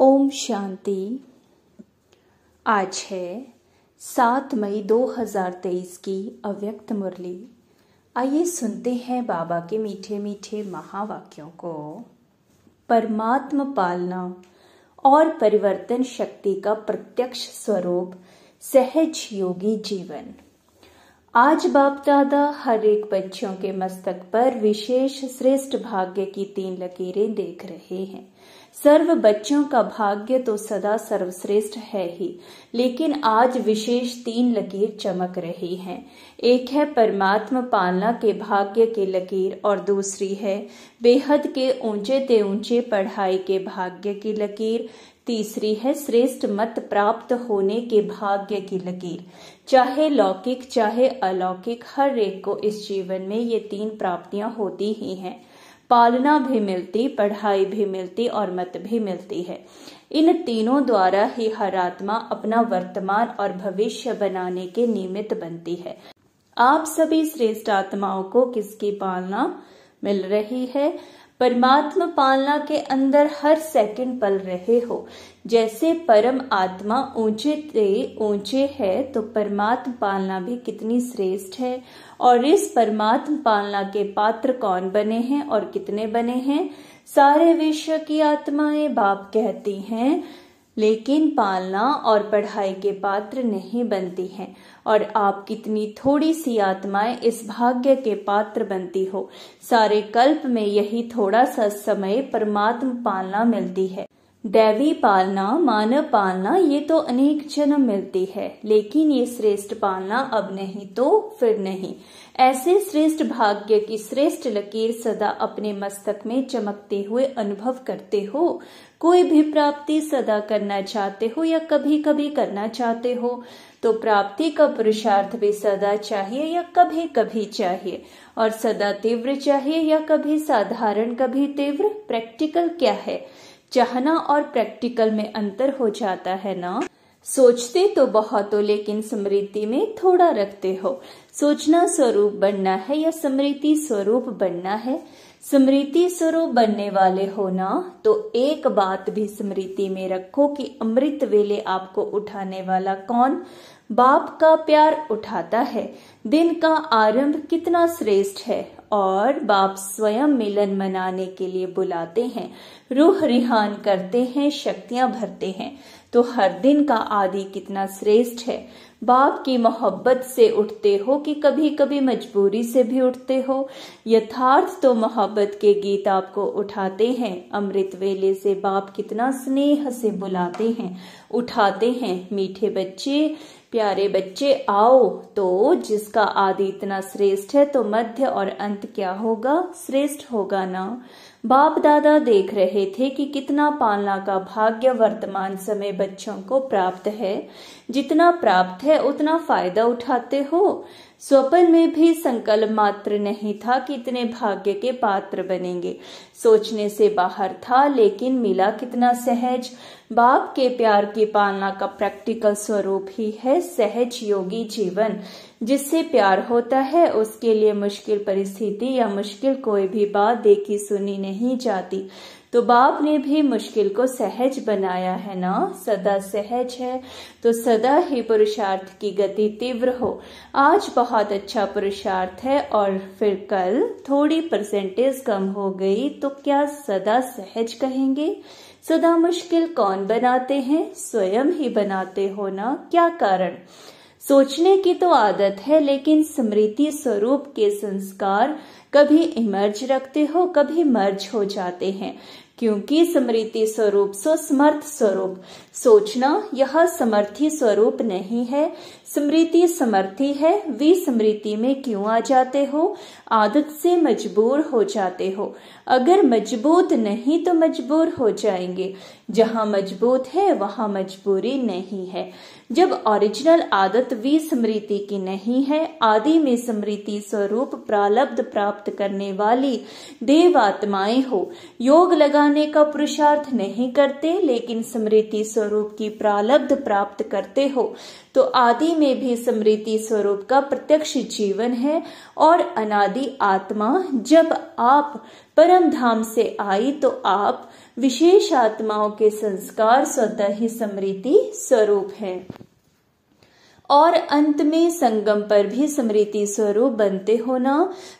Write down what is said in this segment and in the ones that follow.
ओम शांति आज है सात मई 2023 की अव्यक्त मुरली आइए सुनते हैं बाबा के मीठे मीठे महावाक्यों को परमात्म पालना और परिवर्तन शक्ति का प्रत्यक्ष स्वरूप सहज योगी जीवन आज बाप दादा हर एक बच्चों के मस्तक पर विशेष श्रेष्ठ भाग्य की तीन लकीरें देख रहे हैं सर्व बच्चों का भाग्य तो सदा सर्वश्रेष्ठ है ही लेकिन आज विशेष तीन लकीर चमक रही हैं एक है परमात्मा पालना के भाग्य के लकीर और दूसरी है बेहद के ऊंचे ते ऊंचे पढ़ाई के भाग्य की लकीर तीसरी है श्रेष्ठ मत प्राप्त होने के भाग्य की लकीर चाहे लौकिक चाहे अलौकिक हर एक को इस जीवन में ये तीन प्राप्तियां होती ही हैं पालना भी मिलती पढ़ाई भी मिलती और मत भी मिलती है इन तीनों द्वारा ही हर आत्मा अपना वर्तमान और भविष्य बनाने के निमित्त बनती है आप सभी श्रेष्ठ आत्माओं को किसकी पालना मिल रही है परमात्म पालना के अंदर हर सेकंड पल रहे हो जैसे परम आत्मा ऊंचे ते ऊंचे है तो परमात्म पालना भी कितनी श्रेष्ठ है और इस परमात्म पालना के पात्र कौन बने हैं और कितने बने हैं सारे विश्व की आत्माएं बाप कहती हैं लेकिन पालना और पढ़ाई के पात्र नहीं बनती हैं और आप कितनी थोड़ी सी आत्माएं इस भाग्य के पात्र बनती हो सारे कल्प में यही थोड़ा सा समय परमात्म पालना मिलती है दैवी पालना मानव पालना ये तो अनेक जन्म मिलती है लेकिन ये श्रेष्ठ पालना अब नहीं तो फिर नहीं ऐसे श्रेष्ठ भाग्य की श्रेष्ठ लकीर सदा अपने मस्तक में चमकते हुए अनुभव करते हो कोई भी प्राप्ति सदा करना चाहते हो या कभी कभी करना चाहते हो तो प्राप्ति का पुरुषार्थ भी सदा चाहिए या कभी कभी चाहिए और सदा तीव्र चाहिए या कभी साधारण कभी तीव्र प्रैक्टिकल क्या है चाहना और प्रैक्टिकल में अंतर हो जाता है ना सोचते तो बहुत हो लेकिन स्मृति में थोड़ा रखते हो सोचना स्वरूप बनना है या स्मृति स्वरूप बनना है स्मृति स्वरूप बनने वाले होना तो एक बात भी स्मृति में रखो कि अमृत वेले आपको उठाने वाला कौन बाप का प्यार उठाता है दिन का आरंभ कितना श्रेष्ठ है और बाप स्वयं मिलन मनाने के लिए बुलाते हैं रूह रिहान करते हैं शक्तियां भरते हैं तो हर दिन का आदि कितना श्रेष्ठ है बाप की मोहब्बत से उठते हो कि कभी कभी मजबूरी से भी उठते हो यथार्थ तो मोहब्बत के गीत आपको उठाते हैं अमृत वेले से बाप कितना स्नेह से बुलाते हैं उठाते हैं मीठे बच्चे प्यारे बच्चे आओ तो जिसका आदि इतना श्रेष्ठ है तो मध्य और अंत क्या होगा श्रेष्ठ होगा ना बाप दादा देख रहे थे कि कितना पालना का भाग्य वर्तमान समय बच्चों को प्राप्त है जितना प्राप्त है उतना फायदा उठाते हो स्वप्न में भी संकल्प मात्र नहीं था कि इतने भाग्य के पात्र बनेंगे सोचने से बाहर था लेकिन मिला कितना सहज बाप के प्यार की पालना का प्रैक्टिकल स्वरूप ही है सहज योगी जीवन जिससे प्यार होता है उसके लिए मुश्किल परिस्थिति या मुश्किल कोई भी बात देखी सुनी नहीं जाती तो बाप ने भी मुश्किल को सहज बनाया है ना सदा सहज है तो सदा ही पुरुषार्थ की गति तीव्र हो आज बहुत अच्छा पुरुषार्थ है और फिर कल थोड़ी परसेंटेज कम हो गई तो क्या सदा सहज कहेंगे सदा मुश्किल कौन बनाते हैं स्वयं ही बनाते हो ना क्या कारण सोचने की तो आदत है लेकिन स्मृति स्वरूप के संस्कार कभी इमर्ज रखते हो कभी मर्ज हो जाते हैं क्योंकि स्मृति स्वरूप सो समर्थ स्वरूप सोचना यह समर्थी स्वरूप नहीं है स्मृति समर्थी है वे स्मृति में क्यों आ जाते हो आदत से मजबूर हो जाते हो अगर मजबूत नहीं तो मजबूर हो जाएंगे जहाँ मजबूत है वहाँ मजबूरी नहीं है जब ओरिजिनल आदत भी स्मृति की नहीं है आदि में स्मृति स्वरूप प्रालब्ध प्राप्त करने वाली देव आत्माएं हो योग लगाने का पुरुषार्थ नहीं करते लेकिन स्मृति स्वरूप की प्रालब्ध प्राप्त करते हो तो आदि में भी स्मृति स्वरूप का प्रत्यक्ष जीवन है और अनादि आत्मा जब आप परम धाम से आई तो आप विशेष आत्माओं के संस्कार स्वतः ही समृति स्वरूप है और अंत में संगम पर भी स्मृति स्वरूप बनते होना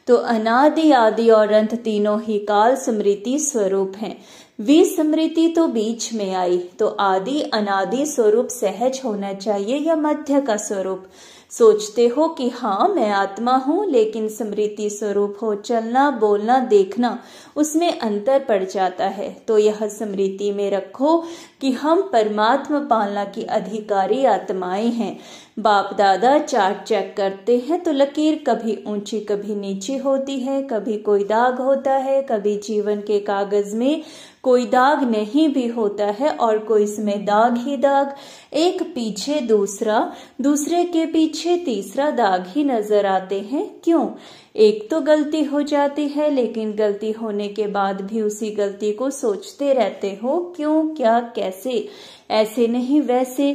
तो अनादि आदि और अंत तीनों ही काल स्मृति स्वरूप हैं वे स्मृति तो बीच में आई तो आदि अनादि स्वरूप सहज होना चाहिए या मध्य का स्वरूप सोचते हो कि हाँ मैं आत्मा हूँ लेकिन स्मृति स्वरूप हो चलना बोलना देखना उसमें अंतर पड़ जाता है तो यह स्मृति में रखो कि हम परमात्मा पालना की अधिकारी आत्माएं हैं बाप दादा चार्ट चेक करते हैं तो लकीर कभी ऊंची कभी नीची होती है कभी कोई दाग होता है कभी जीवन के कागज में कोई दाग नहीं भी होता है और कोई इसमें दाग ही दाग एक पीछे दूसरा दूसरे के पीछे पीछे तीसरा दाग ही नजर आते हैं क्यों एक तो गलती हो जाती है लेकिन गलती होने के बाद भी उसी गलती को सोचते रहते हो क्यों क्या कैसे ऐसे नहीं वैसे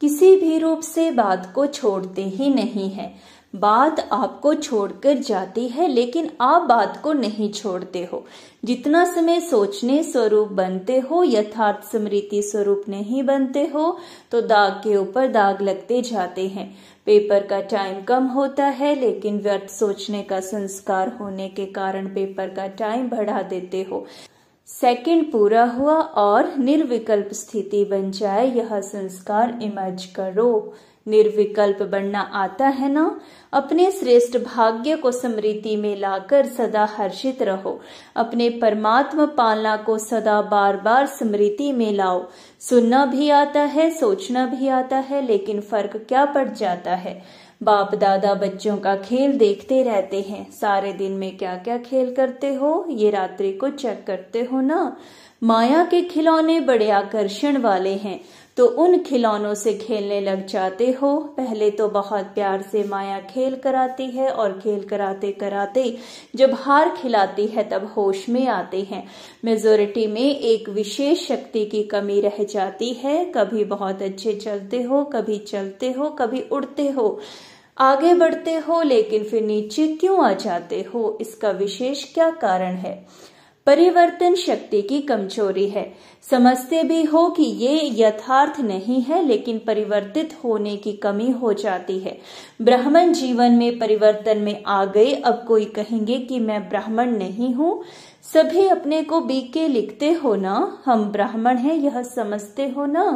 किसी भी रूप से बात को छोड़ते ही नहीं है बात आपको छोड़कर जाती है लेकिन आप बात को नहीं छोड़ते हो जितना समय सोचने स्वरूप बनते हो यथार्थ स्मृति स्वरूप नहीं बनते हो तो दाग के ऊपर दाग लगते जाते हैं पेपर का टाइम कम होता है लेकिन व्यर्थ सोचने का संस्कार होने के कारण पेपर का टाइम बढ़ा देते हो सेकंड पूरा हुआ और निर्विकल्प स्थिति बन जाए यह संस्कार इमर्ज करो निर्विकल्प बनना आता है ना अपने श्रेष्ठ भाग्य को स्मृति में लाकर सदा हर्षित रहो अपने परमात्मा पालना को सदा बार बार स्मृति में लाओ सुनना भी आता है सोचना भी आता है लेकिन फर्क क्या पड़ जाता है बाप दादा बच्चों का खेल देखते रहते हैं सारे दिन में क्या क्या खेल करते हो ये रात्रि को चेक करते हो ना माया के खिलौने बड़े आकर्षण वाले हैं तो उन खिलौनों से खेलने लग जाते हो पहले तो बहुत प्यार से माया खेल कराती है और खेल कराते कराते जब हार खिलाती है तब होश में आते हैं मेजोरिटी में एक विशेष शक्ति की कमी रह जाती है कभी बहुत अच्छे चलते हो कभी चलते हो कभी उड़ते हो आगे बढ़ते हो लेकिन फिर नीचे क्यों आ जाते हो इसका विशेष क्या कारण है परिवर्तन शक्ति की कमजोरी है समझते भी हो कि ये यथार्थ नहीं है लेकिन परिवर्तित होने की कमी हो जाती है ब्राह्मण जीवन में परिवर्तन में आ गए अब कोई कहेंगे कि मैं ब्राह्मण नहीं हूँ सभी अपने को बीके लिखते हो ना हम ब्राह्मण हैं यह समझते हो ना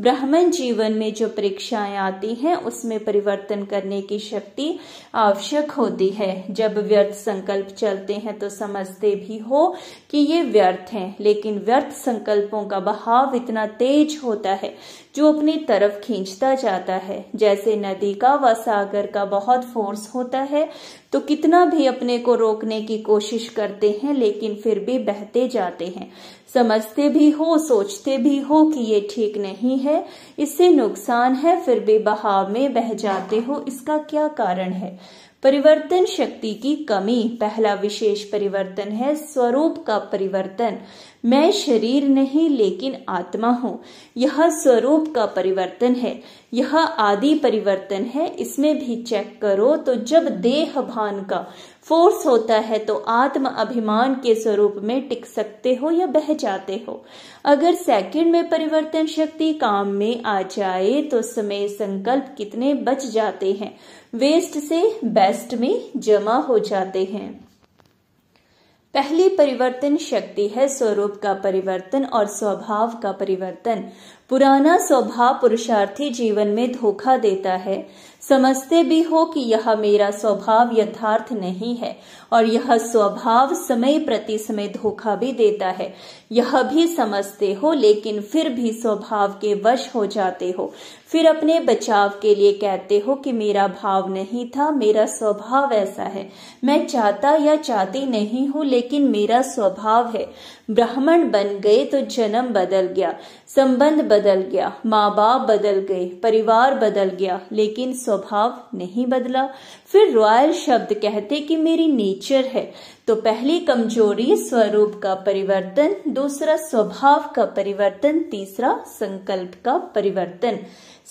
ब्राह्मण जीवन में जो परीक्षाएं आती हैं उसमें परिवर्तन करने की शक्ति आवश्यक होती है जब व्यर्थ संकल्प चलते हैं तो समझते भी हो कि ये व्यर्थ हैं लेकिन व्यर्थ संकल्पों का बहाव इतना तेज होता है जो अपनी तरफ खींचता जाता है जैसे नदी का व सागर का बहुत फोर्स होता है तो कितना भी अपने को रोकने की कोशिश करते हैं लेकिन फिर भी बहते जाते हैं समझते भी हो सोचते भी हो कि ये ठीक नहीं है इससे नुकसान है फिर भी बहाव में बह जाते हो इसका क्या कारण है परिवर्तन शक्ति की कमी पहला विशेष परिवर्तन है स्वरूप का परिवर्तन मैं शरीर नहीं लेकिन आत्मा हूँ यह स्वरूप का परिवर्तन है यह आदि परिवर्तन है इसमें भी चेक करो तो जब देह भान का फोर्स होता है तो आत्म अभिमान के स्वरूप में टिक सकते हो या बह जाते हो अगर सेकंड में परिवर्तन शक्ति काम में आ जाए तो समय संकल्प कितने बच जाते हैं वेस्ट से बेस्ट में जमा हो जाते हैं पहली परिवर्तन शक्ति है स्वरूप का परिवर्तन और स्वभाव का परिवर्तन पुराना स्वभाव पुरुषार्थी जीवन में धोखा देता है समझते भी हो कि यह मेरा स्वभाव यथार्थ नहीं है और यह स्वभाव समय प्रति समय धोखा भी देता है यह भी समझते हो लेकिन फिर भी स्वभाव के वश हो जाते हो फिर अपने बचाव के लिए कहते हो कि मेरा भाव नहीं था मेरा स्वभाव ऐसा है मैं चाहता या चाहती नहीं हूँ लेकिन मेरा स्वभाव है ब्राह्मण बन गए तो जन्म बदल गया संबंध बदल गया माँ बाप बदल गए परिवार बदल गया लेकिन स्वभाव नहीं बदला फिर रॉयल शब्द कहते कि मेरी नेचर है तो पहली कमजोरी स्वरूप का परिवर्तन दूसरा स्वभाव का परिवर्तन तीसरा संकल्प का परिवर्तन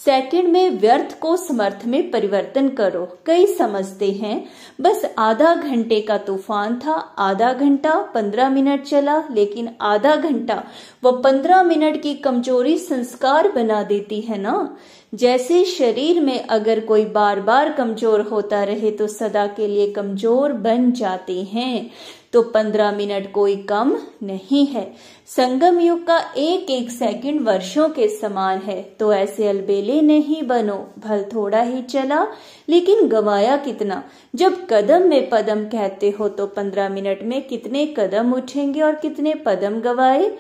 सेकंड में व्यर्थ को समर्थ में परिवर्तन करो कई समझते हैं बस आधा घंटे का तूफान था आधा घंटा पंद्रह मिनट चला लेकिन आधा घंटा वो पंद्रह मिनट की कमजोरी संस्कार बना देती है ना जैसे शरीर में अगर कोई बार बार कमजोर होता रहे तो सदा के लिए कमजोर बन जाते हैं तो पंद्रह मिनट कोई कम नहीं है संगम युग का एक एक सेकंड वर्षों के समान है तो ऐसे अलबेले नहीं बनो भल थोड़ा ही चला लेकिन गवाया कितना जब कदम में पदम कहते हो तो पंद्रह मिनट में कितने कदम उठेंगे और कितने पदम गवाए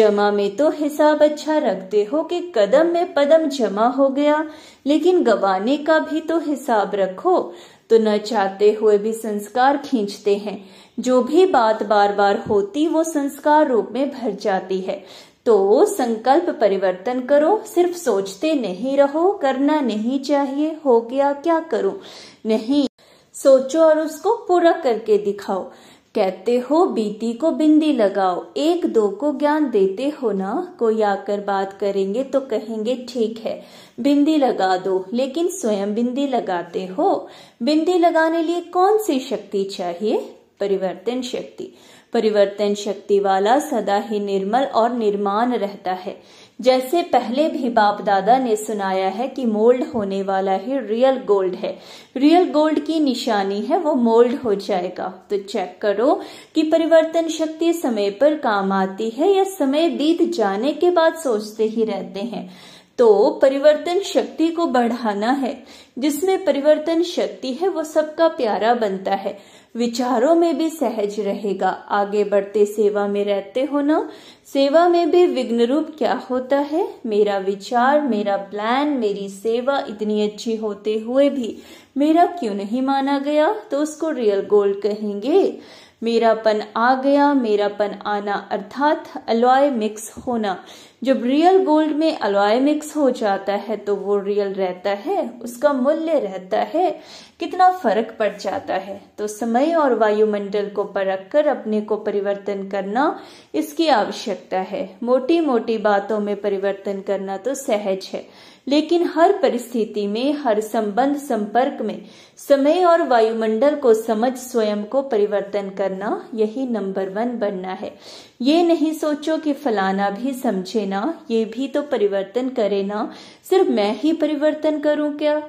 जमा में तो हिसाब अच्छा रखते हो कि कदम में पदम जमा हो गया लेकिन गवाने का भी तो हिसाब रखो तो न चाहते हुए भी संस्कार खींचते हैं जो भी बात बार बार होती वो संस्कार रूप में भर जाती है तो संकल्प परिवर्तन करो सिर्फ सोचते नहीं रहो करना नहीं चाहिए हो गया क्या करूं नहीं सोचो और उसको पूरा करके दिखाओ कहते हो बीती को बिंदी लगाओ एक दो को ज्ञान देते हो ना कोई आकर बात करेंगे तो कहेंगे ठीक है बिंदी लगा दो लेकिन स्वयं बिंदी लगाते हो बिंदी लगाने लिए कौन सी शक्ति चाहिए परिवर्तन शक्ति परिवर्तन शक्ति वाला सदा ही निर्मल और निर्माण रहता है जैसे पहले भी बाप दादा ने सुनाया है कि मोल्ड होने वाला ही रियल गोल्ड है रियल गोल्ड की निशानी है वो मोल्ड हो जाएगा तो चेक करो कि परिवर्तन शक्ति समय पर काम आती है या समय बीत जाने के बाद सोचते ही रहते हैं तो परिवर्तन शक्ति को बढ़ाना है जिसमें परिवर्तन शक्ति है वो सबका प्यारा बनता है विचारों में भी सहज रहेगा आगे बढ़ते सेवा में रहते हो ना सेवा में भी विघ्न रूप क्या होता है मेरा विचार मेरा प्लान मेरी सेवा इतनी अच्छी होते हुए भी मेरा क्यों नहीं माना गया तो उसको रियल गोल कहेंगे मेरापन आ गया मेरापन आना अर्थात अलॉय मिक्स होना जब रियल गोल्ड में अलॉय मिक्स हो जाता है तो वो रियल रहता है उसका मूल्य रहता है कितना फर्क पड़ जाता है तो समय और वायुमंडल को परख कर अपने को परिवर्तन करना इसकी आवश्यकता है मोटी मोटी बातों में परिवर्तन करना तो सहज है लेकिन हर परिस्थिति में हर संबंध संपर्क में समय और वायुमंडल को समझ स्वयं को परिवर्तन करना यही नंबर वन बनना है ये नहीं सोचो कि फलाना भी समझे ना ये भी तो परिवर्तन करे ना सिर्फ मैं ही परिवर्तन करूं क्या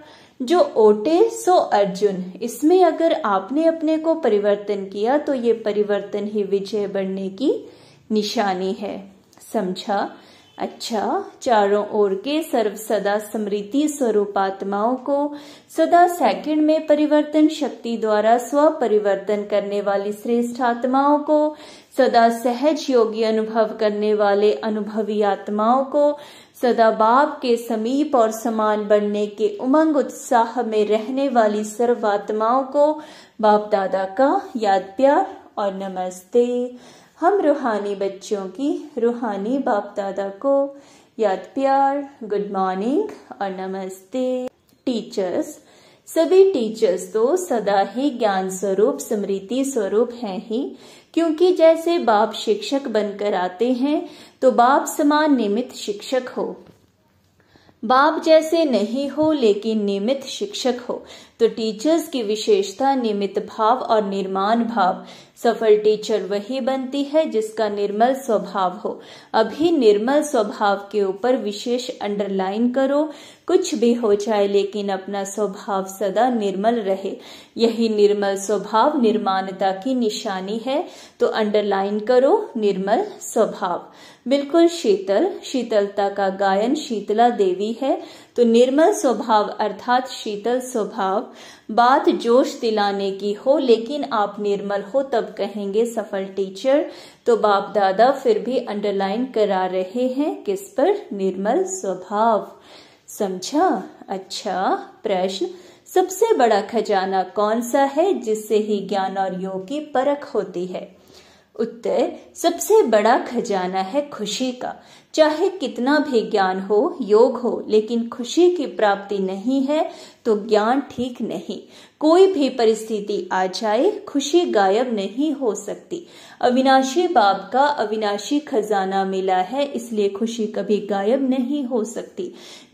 जो ओटे सो अर्जुन इसमें अगर आपने अपने को परिवर्तन किया तो ये परिवर्तन ही विजय बनने की निशानी है समझा अच्छा चारों ओर के सर्व सदा समृद्धि स्वरूप आत्माओं को सदा सेकंड में परिवर्तन शक्ति द्वारा स्व परिवर्तन करने वाली श्रेष्ठ आत्माओं को सदा सहज योगी अनुभव करने वाले अनुभवी आत्माओं को सदा बाप के समीप और समान बनने के उमंग उत्साह में रहने वाली सर्व आत्माओं को बाप दादा का याद प्यार और नमस्ते हम रूहानी बच्चों की रूहानी बाप दादा को याद प्यार गुड मॉर्निंग और नमस्ते टीचर्स सभी टीचर्स तो सदा ही ज्ञान स्वरूप स्मृति स्वरूप हैं ही क्योंकि जैसे बाप शिक्षक बनकर आते हैं तो बाप समान निमित शिक्षक हो बाप जैसे नहीं हो लेकिन नियमित शिक्षक हो तो टीचर्स की विशेषता निमित भाव और निर्माण भाव सफल टीचर वही बनती है जिसका निर्मल स्वभाव हो अभी निर्मल स्वभाव के ऊपर विशेष अंडरलाइन करो कुछ भी हो जाए लेकिन अपना स्वभाव सदा निर्मल रहे यही निर्मल स्वभाव निर्माणता की निशानी है तो अंडरलाइन करो निर्मल स्वभाव बिल्कुल शीतल शीतलता का गायन शीतला देवी है तो निर्मल स्वभाव अर्थात शीतल स्वभाव बात जोश दिलाने की हो लेकिन आप निर्मल हो तब कहेंगे सफल टीचर तो बाप दादा फिर भी अंडरलाइन करा रहे हैं किस पर निर्मल स्वभाव समझा अच्छा प्रश्न सबसे बड़ा खजाना कौन सा है जिससे ही ज्ञान और योग की परख होती है उत्तर सबसे बड़ा खजाना है खुशी का चाहे कितना भी ज्ञान हो योग हो लेकिन खुशी की प्राप्ति नहीं है तो ज्ञान ठीक नहीं कोई भी परिस्थिति आ जाए खुशी गायब नहीं हो सकती अविनाशी बाप का अविनाशी खजाना मिला है इसलिए खुशी कभी गायब नहीं हो सकती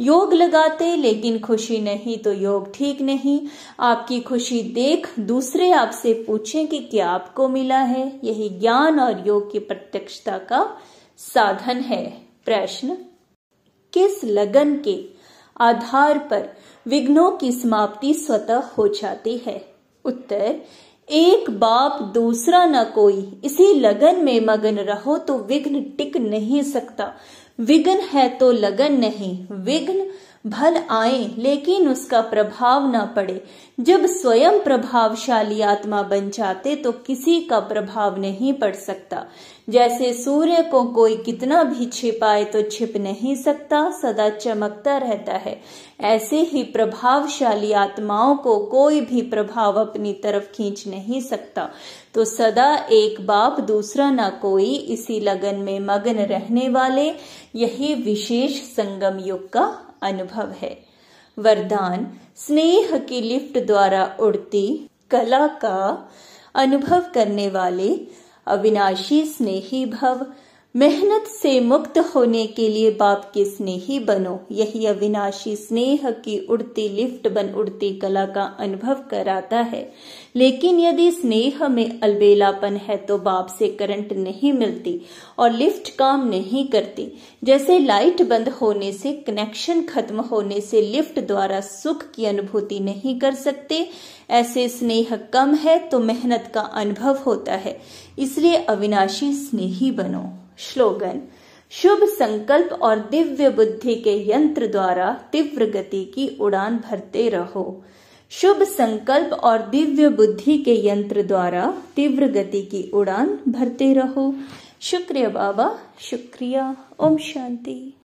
योग लगाते लेकिन खुशी नहीं तो योग ठीक नहीं आपकी खुशी देख दूसरे आपसे पूछें कि क्या आपको मिला है यही ज्ञान और योग की प्रत्यक्षता का साधन है प्रश्न किस लगन के आधार पर विघ्नों की समाप्ति स्वतः हो जाती है उत्तर एक बाप दूसरा न कोई इसी लगन में मगन रहो तो विघ्न टिक नहीं सकता विघ्न है तो लगन नहीं विघ्न भल आए लेकिन उसका प्रभाव ना पड़े जब स्वयं प्रभावशाली आत्मा बन जाते तो किसी का प्रभाव नहीं पड़ सकता जैसे सूर्य को कोई कितना भी छिपाए तो छिप नहीं सकता सदा चमकता रहता है ऐसे ही प्रभावशाली आत्माओं को कोई भी प्रभाव अपनी तरफ खींच नहीं सकता तो सदा एक बाप दूसरा ना कोई इसी लगन में मगन रहने वाले यही विशेष संगम युग का अनुभव है वरदान स्नेह की लिफ्ट द्वारा उड़ती कला का अनुभव करने वाले अविनाशी स्नेही भव मेहनत से मुक्त होने के लिए बाप के स्नेही बनो यही अविनाशी स्नेह की उड़ती लिफ्ट बन उड़ती कला का अनुभव कराता है लेकिन यदि स्नेह में अलबेलापन है तो बाप से करंट नहीं मिलती और लिफ्ट काम नहीं करती जैसे लाइट बंद होने से कनेक्शन खत्म होने से लिफ्ट द्वारा सुख की अनुभूति नहीं कर सकते ऐसे स्नेह कम है तो मेहनत का अनुभव होता है इसलिए अविनाशी स्नेही बनो श्लोगन शुभ संकल्प और दिव्य बुद्धि के यंत्र द्वारा तीव्र गति की उड़ान भरते रहो शुभ संकल्प और दिव्य बुद्धि के यंत्र द्वारा तीव्र गति की उड़ान भरते रहो शुक्रिया बाबा शुक्रिया ओम शांति